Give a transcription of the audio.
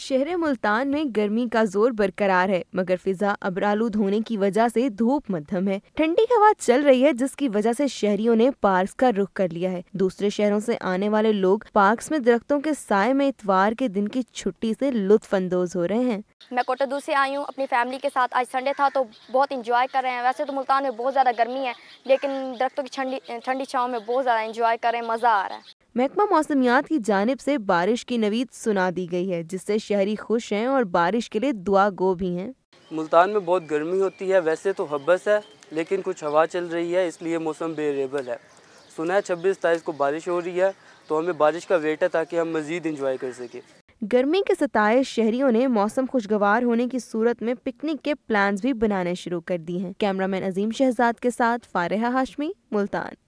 शहर मुल्तान में गर्मी का जोर बरकरार है मगर फिजा अबरालूद होने की वजह से धूप मध्यम है ठंडी हवा चल रही है जिसकी वजह से शहरियों ने पार्क का रुख कर लिया है दूसरे शहरों से आने वाले लोग पार्क में दरख्तों के साय में इतवार के दिन की छुट्टी से लुत्फ अंदोज हो रहे हैं मैं कोटादू से आई हूँ अपनी फैमिली के साथ आज संडे था तो बहुत इंजॉय कर रहे हैं वैसे तो मुल्तान में बहुत ज़्यादा गर्मी है लेकिन दरख्तों की ठंडी छाव में बहुत ज़्यादा इंजॉय कर रहे हैं मज़ा आ रहा है महकमा मौसमियात की जानब से बारिश की नवीद सुना दी गई है जिससे शहरी खुश हैं और बारिश के लिए दुआ गो भी हैं मुल्तान में बहुत गर्मी होती है वैसे तो हब्बस है लेकिन कुछ हवा चल रही है इसलिए मौसम बेरेबल है सुना है छब्बीस तारीख को बारिश हो रही है तो हमें बारिश का वेट है ताकि हम मज़ीद इंजॉय कर सकें गर्मी के सताए शहरियों ने मौसम खुशगवार होने की सूरत में पिकनिक के प्लान्स भी बनाने शुरू कर दिए हैं कैमरामैन अजीम शहजाद के साथ फारहा हाशमी मुल्तान